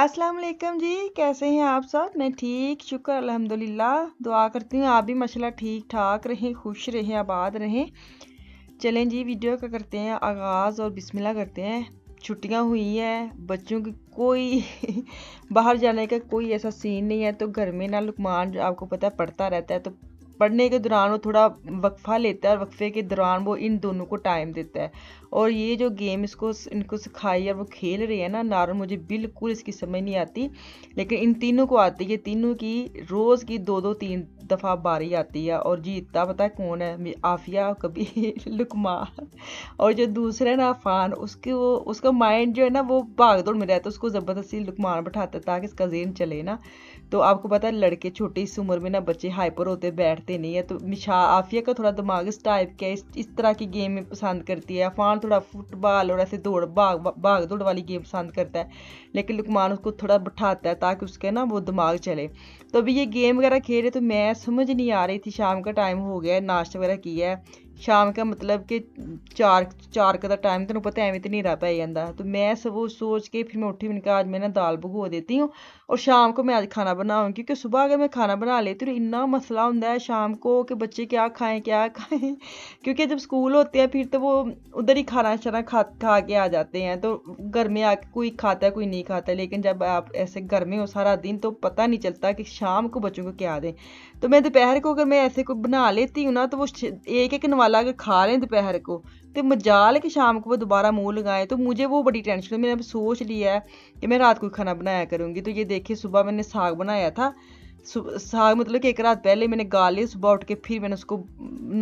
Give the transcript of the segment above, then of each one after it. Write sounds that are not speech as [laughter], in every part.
अस्सलाम वालेकुम जी कैसे हैं आप सब मैं ठीक शुक्र अल्हम्दुलिल्लाह दुआ करती हूँ आप भी माशाल्लाह ठीक ठाक रहें खुश रहें आबाद रहें चलें जी वीडियो का करते हैं आगाज़ और बिस्मिल्लाह करते हैं छुट्टियाँ हुई हैं बच्चों की कोई [laughs] बाहर जाने का कोई ऐसा सीन नहीं है तो घर में ना लुकमान जो आपको पता है पढ़ता रहता है तो पढ़ने के दौरान वो थोड़ा वक्फ़ा लेता है और वक्फ़े के दौरान वो इन दोनों को टाइम देता है और ये जो गेम इसको इनको सिखाई और वो खेल रही है ना नारन मुझे बिल्कुल इसकी समझ नहीं आती लेकिन इन तीनों को आती है तीनों की रोज़ की दो दो तीन दफ़ा बारी आती है और जीतता पता है कौन है आफिया कभी [laughs] लुकमान और जो दूसरा ना अफान उसके वो उसका माइंड जो है ना वो भाग दौड़ में रहता है उसको ज़बरदस्ती लुकमान बैठाते है ताकि इसका जेन चले ना तो आपको पता है लड़के छोटी इस उम्र में ना बच्चे हाइपर होते बैठते नहीं है तो मिशा आफिया का थोड़ा दिमाग इस टाइप का इस, इस तरह की गेम में पसंद करती है अफान थोड़ा फुटबॉल और ऐसे दौड़ भाग भाग दौड़ वाली गेम पसंद करता है लेकिन लुकमान उसको थोड़ा बैठाता है ताकि उसके ना वो दिमाग चले तो अभी ये गेम वगैरह रहे तो मैं समझ नहीं आ रही थी शाम का टाइम हो गया नाश्ता वगैरह किया है शाम का मतलब कि चार 4 का टाइम ਤੁਹਾਨੂੰ ਪਤਾ ਐਵੇਂ ਤੇ ਹਨੇਰਾ ਪੈ ਜਾਂਦਾ तो मैं सब वो सोच के फिर मैं उठी मैंने कहा आज मैं ना दाल भगो देती हूँ और शाम को मैं आज खाना बनाऊँ क्योंकि सुबह अगर मैं खाना बना लेती हूँ तो इन्ना मसला होता है शाम को कि बच्चे क्या खाएँ क्या खाएँ [laughs] क्योंकि जब स्कूल होते हैं फिर तो वो उधर ही खाना शाना खा खा के आ जाते हैं तो घर में आके कोई खाता है कोई नहीं खाता लेकिन जब आप ऐसे घर में हो सारा दिन तो पता नहीं चलता कि शाम को बच्चों को क्या दें तो मैं दोपहर को अगर मैं ऐसे कोई बना लेती हूँ ना तो वो एक एक नवाला ला खा लें दोपहर को तो मजाल कि शाम को वो दोबारा मुँह लगाएं तो मुझे वो बड़ी टेंशन मैंने अब सोच लिया है कि मैं रात को खाना बनाया करूँगी तो ये देखिए सुबह मैंने साग बनाया था साग मतलब कि एक रात पहले मैंने गा लिया सुबह उठ के फिर मैंने उसको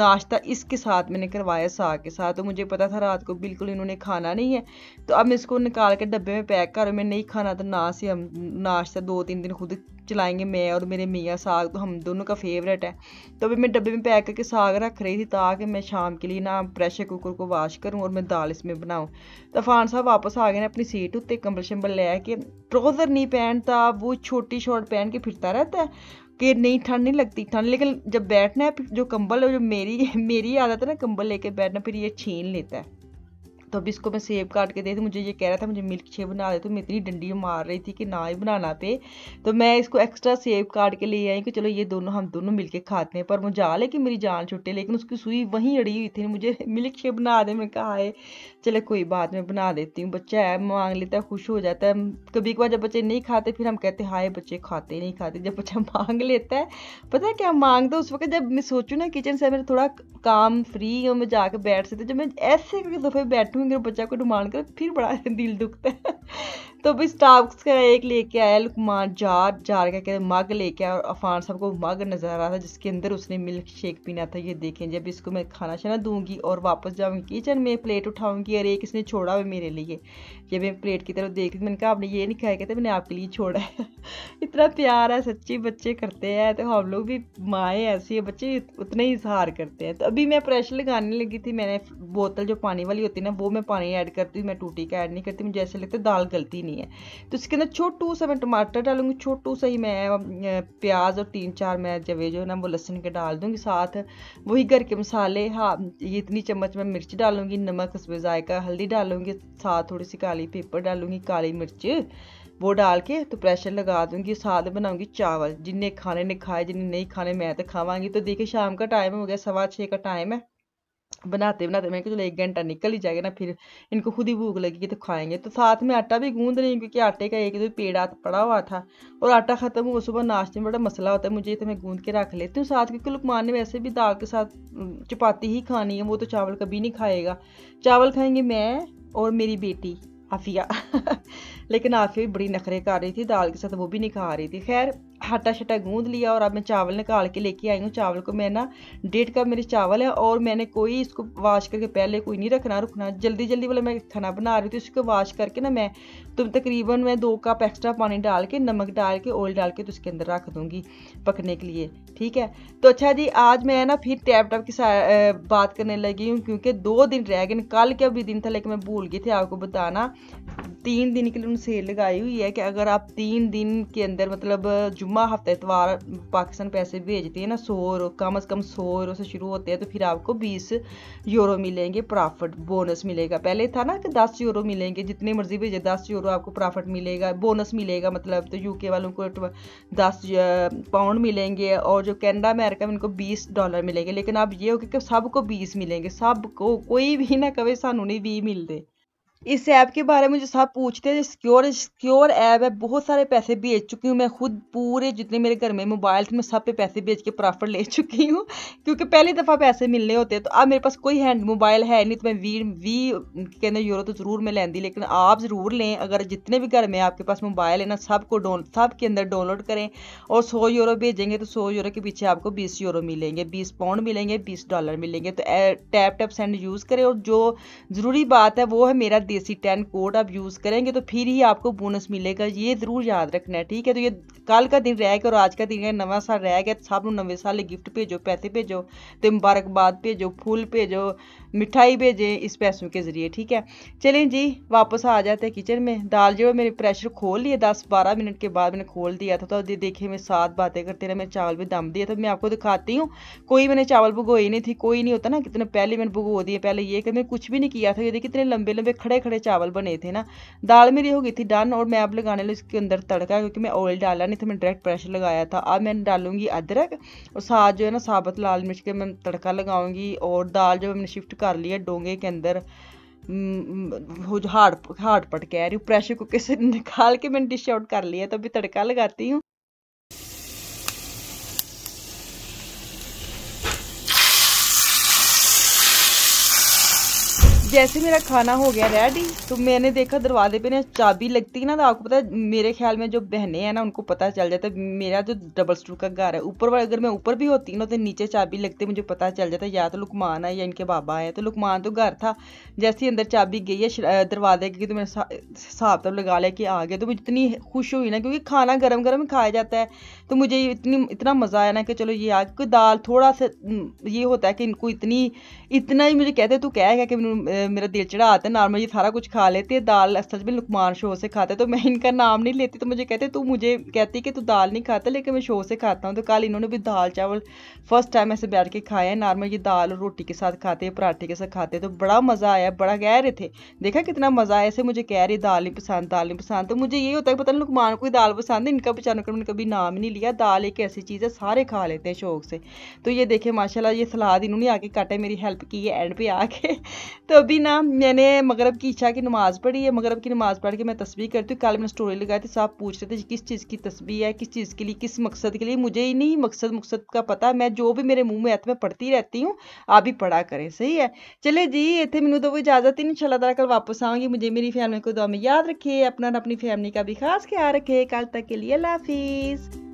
नाश्ता इसके साथ मैंने करवाया साग के साथ तो मुझे पता था रात को बिल्कुल इन्होंने खाना नहीं है तो अब मैं इसको निकाल के डब्बे में पैक कर मैं नहीं खाना तो ना से हम नाश्ता दो तीन दिन खुद चलाएंगे मैं और मेरे मियाँ साग तो हम दोनों का फेवरेट है तो अभी मैं डब्बे में पैक करके साग रख रही थी ताकि मैं शाम के लिए ना प्रेशर कुकर को वाश करूँ और मैं दाल इसमें बनाऊँ तो फान साहब वापस आ गए ने अपनी सीट उत्ते कंबल शंबल लै के ट्रोज़र नहीं पहनता वो छोटी शॉर्ट पहन के फिरता रहता है कि नहीं ठंड नहीं लगती ठंड लेकिन जब बैठना है जो कंबल जो मेरी मेरी आदत है ना कंबल लेके बैठना फिर ये छीन लेता है तो अभी इसको मैं सेब काट के दे दी मुझे ये कह रहा था मुझे मिल्क शेक बना दे तो मैं इतनी डंडी मार रही थी कि ना ही बनाना पे तो मैं इसको एक्स्ट्रा सेब काट के ले आई कि चलो ये दोनों हम दोनों के खाते हैं पर मुझे है कि मेरी जान छुट्टे लेकिन उसकी सुई वहीं अड़ी हुई थी मुझे मिल्क [laughs] शेक बना दे मैं कहा है चले कोई बात मैं बना देती हूँ बच्चा है मांग लेता है खुश हो जाता है कभी कभार जब बच्चे नहीं खाते फिर हम कहते हाय बच्चे खाते नहीं खाते जब बच्चा [laughs] मांग लेता है पता है क्या दो उस वक्त जब मैं सोचूँ ना किचन से मेरा थोड़ा काम फ्री और मैं जाके बैठ सकती जब मैं ऐसे करके दोपहर बैठूँ थोड़ी देर बच्चा को रुमाल कर फिर बड़ा [laughs] दिल दुखता है तो भी स्टाफ का एक लेके आया लुकमान जार जार का कहते मग लेके आया और अफान साहब को मग नज़र आ रहा था जिसके अंदर उसने मिल्क शेक पीना था ये देखें जब इसको मैं खाना शाना दूंगी और वापस जाऊंगी किचन में प्लेट उठाऊंगी अरे एक इसने छोड़ा हुआ मेरे लिए जब मैं प्लेट की तरफ देख रही मैंने कहा आपने ये नहीं खाया कहते मैंने आपके लिए छोड़ा है [laughs] इतना प्यार है सच्ची बच्चे करते हैं तो हम लोग भी माएँ ऐसी है बच्चे उतना ही इजहार करते हैं तो अभी मैं प्रेशर लगाने लगी थी मैंने बोतल जो पानी वाली होती है ना वो मैं पानी ऐड करती हूँ मैं टूटी का ऐड नहीं करती मुझे ऐसे लगता है दाल गलती नहीं है तो इसके अंदर छोटू सा मैं टमाटर डालूंगी छोटू सा ही मैं प्याज और तीन चार मैं जवे जो है ना वो लहसुन के डाल दूँगी साथ वही घर के मसाले हाँ ये इतनी चम्मच मैं मिर्च डालूंगी नमक उसमें जायका हल्दी डालूंगी साथ थोड़ी सी काली पेपर डालूंगी काली मिर्च वो डाल के तो प्रेशर लगा दूंगी साथ बनाऊंगी चावल जिन्हें खाने ने खाए जिन्हें नहीं खाने मैं तो खावांगी तो देखिए शाम का टाइम हो गया सवा छः का टाइम है बनाते बनाते मैंने कहा चलो एक घंटा निकल ही जाएगा ना फिर इनको खुद ही भूख लगेगी तो खाएंगे तो साथ में आटा भी गूंद रही क्योंकि आटे का एक दो पेड़ा पड़ा हुआ था और आटा खत्म हुआ सुबह नाश्ते में बड़ा मसला होता है मुझे तो मैं गूंद के रख लेती हूँ साथ क्योंकि लुकमान ने वैसे भी दाल के साथ चपाती ही खानी है वो तो चावल कभी नहीं खाएगा चावल खाएंगे मैं और मेरी बेटी आफिया [laughs] लेकिन आफिया भी बड़ी नखरे कर रही थी दाल के साथ वो भी नहीं खा रही थी खैर आटा शटा गूंद लिया और अब मैं चावल निकाल के लेके आई हूँ चावल को मैं ना डेढ़ कप मेरे चावल है और मैंने कोई इसको वाश करके पहले कोई नहीं रखना रुकना जल्दी जल्दी वाला मैं खाना बना रही थी उसको वाश करके ना मैं तो तकरीबन मैं दो कप एक्स्ट्रा पानी डाल के नमक डाल के ऑयल डाल के तो उसके अंदर रख दूँगी पकने के लिए ठीक है तो अच्छा जी आज मैं ना फिर टैप टैप की बात करने लगी हूँ क्योंकि दो दिन रह गए कल के अभी दिन था लेकिन मैं भूल गई थी आपको बताना तीन दिन के लिए उन्होंने सेल लगाई हुई है कि अगर आप तीन दिन के अंदर मतलब जुम्मा हफ्ता इतवार पाकिस्तान पैसे भेजते हैं ना सौ कम अज़ कम सौ यूरो से शुरू होते हैं तो फिर आपको बीस यूरो मिलेंगे प्रॉफिट बोनस मिलेगा पहले था ना कि दस यूरो मिलेंगे जितने मर्जी भेजे दस यूरो आपको प्रॉफिट मिलेगा बोनस मिलेगा मतलब तो यूके वालों को दस पाउंड मिलेंगे और जो कैनेडा अमेरिका में उनको बीस डॉलर मिलेंगे लेकिन अब ये हो गया कि सबको बीस मिलेंगे सबको कोई भी ना कभी सानू नहीं बीह मिलते इस ऐप के बारे में जो साहब पूछते हैं सिक्योर सिक्योर ऐप है बहुत सारे पैसे भेज चुकी हूँ मैं खुद पूरे जितने मेरे घर में मोबाइल थे मैं सब पे पैसे भेज के प्रॉफिट ले चुकी हूँ क्योंकि पहली दफ़ा पैसे मिलने होते हैं तो अब मेरे पास कोई हैंड मोबाइल है नहीं तो मैं वी वी कहने यूरो तो ज़रूर मैं लेंदी लेकिन आप ज़रूर लें अगर जितने भी घर में आपके पास मोबाइल है ना सबको डाउन सब के अंदर डाउनलोड करें और सौ यूरो भेजेंगे तो सौ यूरो के पीछे आपको बीस यूरो मिलेंगे बीस पाउंड मिलेंगे बीस डॉलर मिलेंगे तो टैप टैप सेंड यूज़ करें और जो ज़रूरी बात है वो है मेरा देसी टेन कोड आप यूज़ करेंगे तो फिर ही आपको बोनस मिलेगा ये ज़रूर याद रखना है ठीक है तो ये कल का दिन गया और आज का दिन है नवा साल रहेगा सब नवे साल गिफ्ट भेजो पैसे भेजो तो मुबारकबाद भेजो फूल भेजो मिठाई भेजें इस पैसों के ज़रिए ठीक है चलें जी वापस आ जाते हैं किचन में दाल जो है मेरे प्रेशर खोल लिए दस बारह मिनट के बाद मैंने खोल दिया था तो देखिए मैं साथ बातें करते रहे मैंने चावल भी दम दिया था तो मैं आपको दिखाती हूँ कोई मैंने चावल भगोई नहीं थी कोई नहीं होता ना कितने पहले मैंने भुगो दिए पहले ये कि मैंने कुछ भी नहीं किया था ये देखिए कितने लंबे लंबे खड़े खड़े चावल बने थे ना दाल मेरी हो गई थी डन और मैं अब लगाने लगी इसके अंदर तड़का क्योंकि मैं ऑयल डाला नहीं था मैंने डायरेक्ट प्रेशर लगाया था अब मैं डालूंगी अदरक और साथ जो है ना साबुत लाल मिर्च के मैं तड़का लगाऊंगी और दाल जो मैंने शिफ्ट कर लिया डोंगे के अंदर वो जो हार्ड हार्ड पट कह रही हूँ प्रेशर कुकर से निकाल के मैंने डिश आउट कर लिया तो अभी तड़का लगाती हूँ जैसे मेरा खाना हो गया रेडी तो मैंने देखा दरवाजे पे ना चाबी लगती है ना तो आपको पता है मेरे ख्याल में जो बहनें हैं ना उनको पता चल जाता है मेरा जो डबल स्टोर का घर है ऊपर वाला अगर मैं ऊपर भी होती ना तो नीचे चाबी लगती मुझे पता चल जाता है या तो लुकमान है या इनके बाबा आए तो लुकमान तो घर था जैसे ही अंदर चाबी गई है दरवाजे की तो मैंने हिसाब तब तो लगा लिया कि आ गया तो मुझे इतनी खुश हुई ना क्योंकि खाना गर्म गर्म खाया जाता है तो मुझे इतनी इतना मज़ा आया ना कि चलो ये आ दाल थोड़ा सा ये होता है कि इनको इतनी इतना ही मुझे कहते तू गया कि मेरा दिल चढ़ा आता नॉर्मल ये सारा कुछ खा लेते दाल असल में लुकमान शो से खाते तो मैं इनका नाम नहीं लेती तो मुझे कहते तू मुझे कहती कि तू दाल नहीं खाता लेकिन मैं शो से खाता हूँ तो कल इन्होंने भी दाल चावल फर्स्ट टाइम ऐसे बैठ के खाया है नॉर्मल ये दाल और रोटी के साथ खाते हैं पराठे के साथ खाते तो बड़ा मज़ा आया बड़ा कह रहे थे देखा कितना मज़ा आया ऐसे मुझे कह रही दाल नहीं पसंद दाल नहीं पसंद तो मुझे यही होता है पता नहीं लुकमान को दाल पसंद है इनका अचानक का मैंने कभी नाम नहीं लिया दाल एक ऐसी चीज़ है सारे खा लेते हैं शौक से तो ये देखे माशाला ये सलाद इन्होंने आके काटे मेरी हेल्प हेल्प की है एंड पे आके [laughs] तो अभी ना मैंने मगरब की इच्छा की नमाज़ पढ़ी है मगरब की नमाज़ पढ़ के मैं तस्वीर करती हूँ कल मैंने स्टोरी लगाई थी साहब पूछ रहे थे किस चीज़ की तस्वीर है किस चीज़ के लिए किस मकसद के लिए मुझे ही नहीं मकसद मकसद का पता मैं जो भी मेरे मुँह में हथ में पढ़ती रहती हूँ आप भी पढ़ा करें सही है चले जी इतने मैंने तो इजाज़त ही नहीं शाला तला कल वापस आऊँगी मुझे मेरी फैमिली को दो में याद रखे अपना अपनी फैमिली का भी खास ख्याल रखे कल तक के लिए अल्लाह हाफिज़